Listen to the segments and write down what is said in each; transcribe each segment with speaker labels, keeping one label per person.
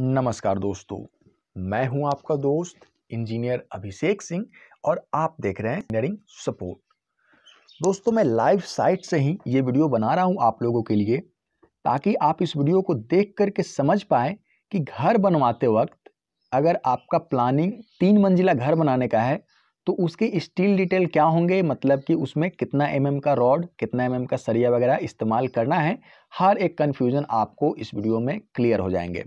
Speaker 1: नमस्कार दोस्तों मैं हूं आपका दोस्त इंजीनियर अभिषेक सिंह और आप देख रहे हैं इंजीनियरिंग सपोर्ट दोस्तों मैं लाइव साइट से ही ये वीडियो बना रहा हूं आप लोगों के लिए ताकि आप इस वीडियो को देख करके समझ पाएँ कि घर बनवाते वक्त अगर आपका प्लानिंग तीन मंजिला घर बनाने का है तो उसके स्टील डिटेल क्या होंगे मतलब कि उसमें कितना एम का रॉड कितना एम का सरिया वगैरह इस्तेमाल करना है हर एक कन्फ्यूज़न आपको इस वीडियो में क्लियर हो जाएंगे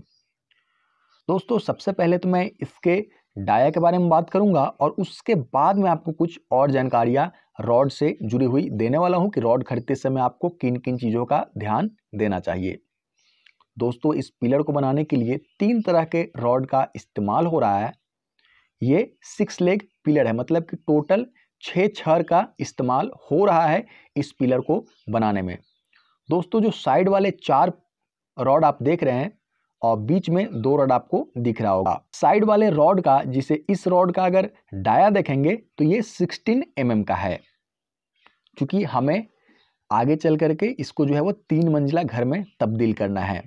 Speaker 1: दोस्तों सबसे पहले तो मैं इसके डाया के बारे में बात करूंगा और उसके बाद मैं आपको कुछ और जानकारियां रॉड से जुड़ी हुई देने वाला हूं कि रॉड खरीदते समय आपको किन किन चीज़ों का ध्यान देना चाहिए दोस्तों इस पिलर को बनाने के लिए तीन तरह के रॉड का इस्तेमाल हो रहा है ये सिक्स लेग पिलर है मतलब कि टोटल छः छर का इस्तेमाल हो रहा है इस पिलर को बनाने में दोस्तों जो साइड वाले चार रॉड आप देख रहे हैं और बीच में दो रॉड आपको दिख रहा होगा साइड वाले रॉड का जिसे इस रॉड का अगर डाया देखेंगे तो ये 16 एम mm का है क्योंकि हमें आगे चल करके इसको जो है वो तीन मंजिला घर में तब्दील करना है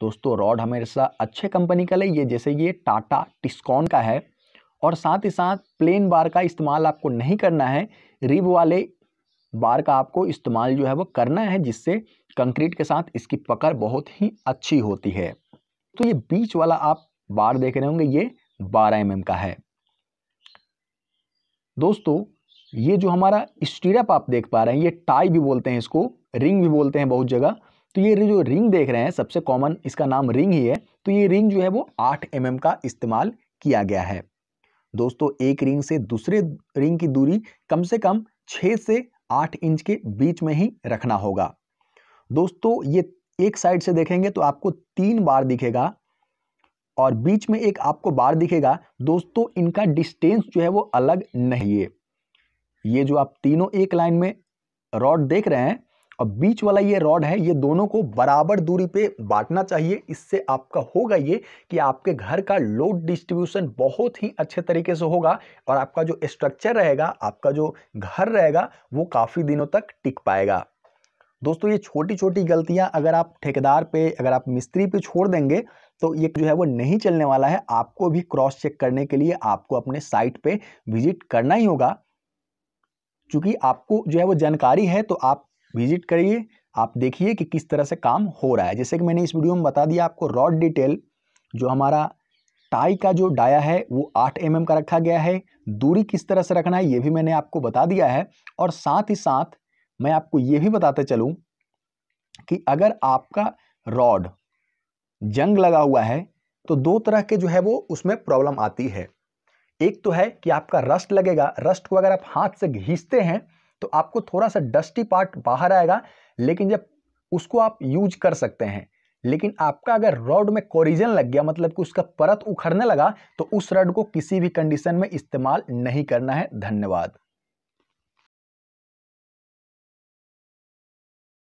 Speaker 1: दोस्तों रॉड हमेशा अच्छे कंपनी का ले ये जैसे ये टाटा टिस्कॉन का है और साथ ही साथ प्लेन बार का इस्तेमाल आपको नहीं करना है रिब वाले बार का आपको इस्तेमाल जो है वो करना है जिससे कंक्रीट के साथ इसकी पकड़ बहुत ही अच्छी होती है तो ये बीच वाला आप बार देख रहे होंगे ये 12 एम mm का है दोस्तों ये जो हमारा स्टीरप आप देख पा रहे हैं ये टाई भी बोलते हैं इसको रिंग भी बोलते हैं बहुत जगह तो ये जो रिंग देख रहे हैं सबसे कॉमन इसका नाम रिंग ही है तो ये रिंग जो है वो आठ एम mm का इस्तेमाल किया गया है दोस्तों एक रिंग से दूसरे रिंग की दूरी कम से कम छः से आठ इंच के बीच में ही रखना होगा दोस्तों ये एक साइड से देखेंगे तो आपको तीन बार दिखेगा और बीच में एक आपको बार दिखेगा दोस्तों इनका डिस्टेंस जो है वो अलग नहीं है ये जो आप तीनों एक लाइन में रॉड देख रहे हैं और बीच वाला ये रॉड है ये दोनों को बराबर दूरी पे बांटना चाहिए इससे आपका होगा ये कि आपके घर का लोड डिस्ट्रीब्यूशन बहुत ही अच्छे तरीके से होगा और आपका जो स्ट्रक्चर रहेगा आपका जो घर रहेगा वो काफ़ी दिनों तक टिक पाएगा दोस्तों ये छोटी छोटी गलतियां अगर आप ठेकेदार पे अगर आप मिस्त्री पे छोड़ देंगे तो ये जो है वो नहीं चलने वाला है आपको भी क्रॉस चेक करने के लिए आपको अपने साइट पे विजिट करना ही होगा चूँकि आपको जो है वो जानकारी है तो आप विजिट करिए आप देखिए कि किस तरह से काम हो रहा है जैसे कि मैंने इस वीडियो में बता दिया आपको रॉड डिटेल जो हमारा टाई का जो डाया है वो आठ एम का रखा गया है दूरी किस तरह से रखना है ये भी मैंने आपको बता दिया है और साथ ही साथ मैं आपको ये भी बताते चलूं कि अगर आपका रॉड जंग लगा हुआ है तो दो तरह के जो है वो उसमें प्रॉब्लम आती है एक तो है कि आपका रस्ट लगेगा रस्ट को अगर आप हाथ से घिसते हैं तो आपको थोड़ा सा डस्टी पार्ट बाहर आएगा लेकिन जब उसको आप यूज कर सकते हैं लेकिन आपका अगर रॉड में कोरिजन लग गया मतलब कि उसका परत उखड़ने लगा तो उस रड को किसी भी कंडीशन में इस्तेमाल नहीं करना है धन्यवाद